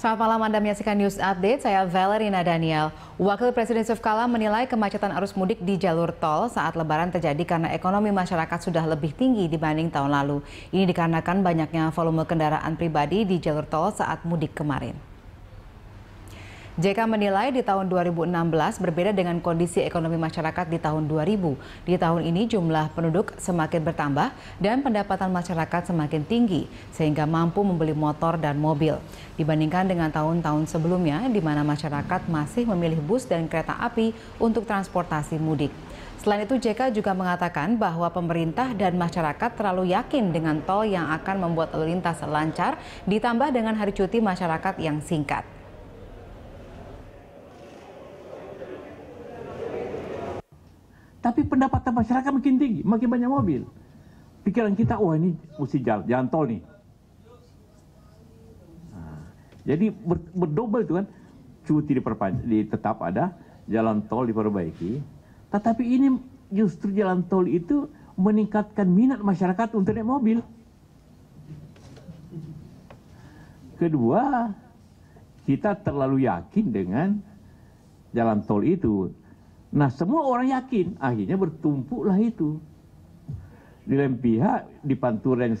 Selamat malam Anda menyaksikan News Update, saya Valerina Daniel. Wakil Presiden Yusuf Kala menilai kemacetan arus mudik di jalur tol saat lebaran terjadi karena ekonomi masyarakat sudah lebih tinggi dibanding tahun lalu. Ini dikarenakan banyaknya volume kendaraan pribadi di jalur tol saat mudik kemarin. JK menilai di tahun 2016 berbeda dengan kondisi ekonomi masyarakat di tahun 2000. Di tahun ini jumlah penduduk semakin bertambah dan pendapatan masyarakat semakin tinggi sehingga mampu membeli motor dan mobil. Dibandingkan dengan tahun-tahun sebelumnya di mana masyarakat masih memilih bus dan kereta api untuk transportasi mudik. Selain itu, JK juga mengatakan bahwa pemerintah dan masyarakat terlalu yakin dengan tol yang akan membuat lalu lintas lancar, ditambah dengan hari cuti masyarakat yang singkat. Tapi pendapatan masyarakat makin tinggi, makin banyak mobil. Pikiran kita, wah oh, ini mesti jalan, jalan tol nih. Nah, jadi ber, berdobel itu kan, cuti diperpanjang, tetap ada, jalan tol diperbaiki. Tetapi ini justru jalan tol itu meningkatkan minat masyarakat untuk naik mobil. Kedua, kita terlalu yakin dengan jalan tol itu. Nah semua orang yakin, akhirnya bertumpuklah itu. Di lain pihak, di Pantura yang